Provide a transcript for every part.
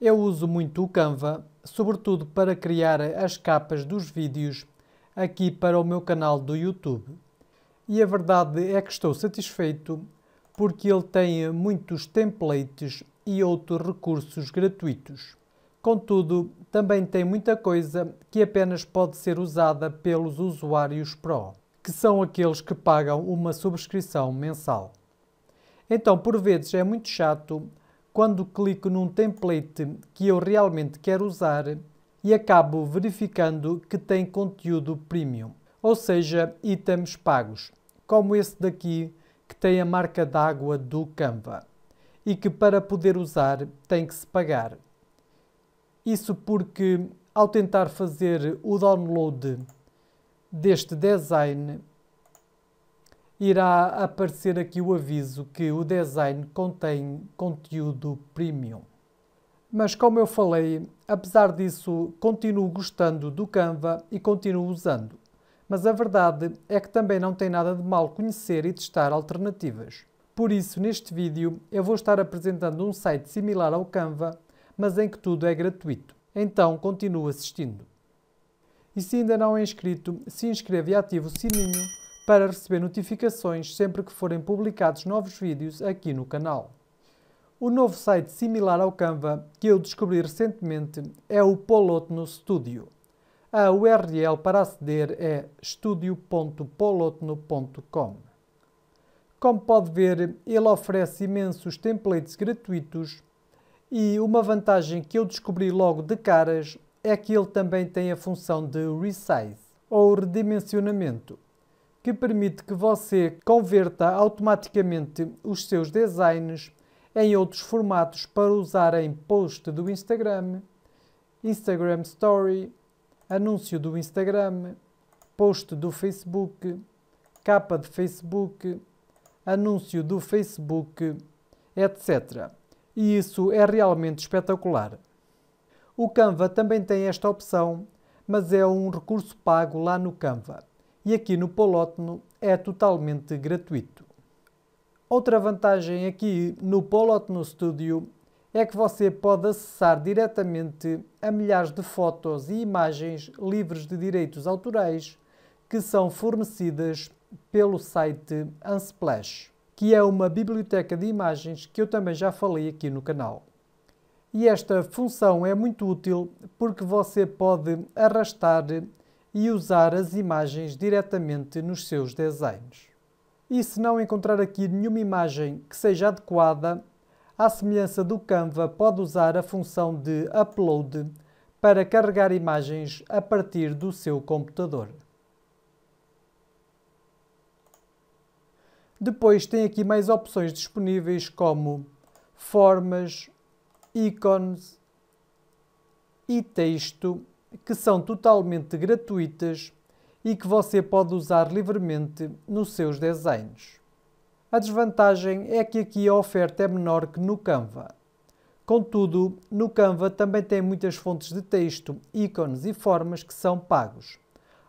Eu uso muito o Canva, sobretudo para criar as capas dos vídeos aqui para o meu canal do YouTube. E a verdade é que estou satisfeito porque ele tem muitos templates e outros recursos gratuitos. Contudo, também tem muita coisa que apenas pode ser usada pelos usuários Pro, que são aqueles que pagam uma subscrição mensal. Então, por vezes é muito chato quando clico num template que eu realmente quero usar e acabo verificando que tem conteúdo premium, ou seja, itens pagos, como esse daqui que tem a marca d'água do Canva e que para poder usar tem que se pagar. Isso porque ao tentar fazer o download deste design, irá aparecer aqui o aviso que o design contém conteúdo premium. Mas como eu falei, apesar disso, continuo gostando do Canva e continuo usando. Mas a verdade é que também não tem nada de mal conhecer e testar alternativas. Por isso, neste vídeo, eu vou estar apresentando um site similar ao Canva, mas em que tudo é gratuito. Então, continue assistindo. E se ainda não é inscrito, se inscreva e ative o sininho para receber notificações sempre que forem publicados novos vídeos aqui no canal. O novo site similar ao Canva que eu descobri recentemente é o Polotno Studio. A URL para aceder é studio.polotno.com. Como pode ver, ele oferece imensos templates gratuitos e uma vantagem que eu descobri logo de caras é que ele também tem a função de resize ou redimensionamento que permite que você converta automaticamente os seus designs em outros formatos para usar em post do Instagram, Instagram Story, anúncio do Instagram, post do Facebook, capa de Facebook, anúncio do Facebook, etc. E isso é realmente espetacular. O Canva também tem esta opção, mas é um recurso pago lá no Canva e aqui no Polótono é totalmente gratuito. Outra vantagem aqui no Polotno Studio é que você pode acessar diretamente a milhares de fotos e imagens livres de direitos autorais que são fornecidas pelo site Unsplash, que é uma biblioteca de imagens que eu também já falei aqui no canal. E esta função é muito útil porque você pode arrastar e usar as imagens diretamente nos seus desenhos. E se não encontrar aqui nenhuma imagem que seja adequada, à semelhança do Canva, pode usar a função de Upload para carregar imagens a partir do seu computador. Depois tem aqui mais opções disponíveis como formas, ícones e texto que são totalmente gratuitas e que você pode usar livremente nos seus desenhos. A desvantagem é que aqui a oferta é menor que no Canva. Contudo, no Canva também tem muitas fontes de texto, ícones e formas que são pagos,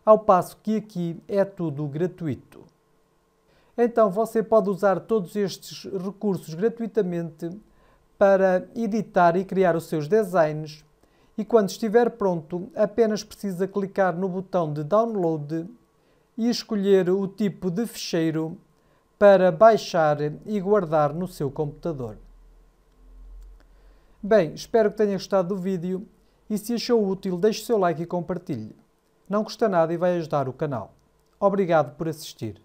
ao passo que aqui é tudo gratuito. Então você pode usar todos estes recursos gratuitamente para editar e criar os seus desenhos e quando estiver pronto, apenas precisa clicar no botão de download e escolher o tipo de ficheiro para baixar e guardar no seu computador. Bem, espero que tenha gostado do vídeo e se achou útil deixe o seu like e compartilhe. Não custa nada e vai ajudar o canal. Obrigado por assistir.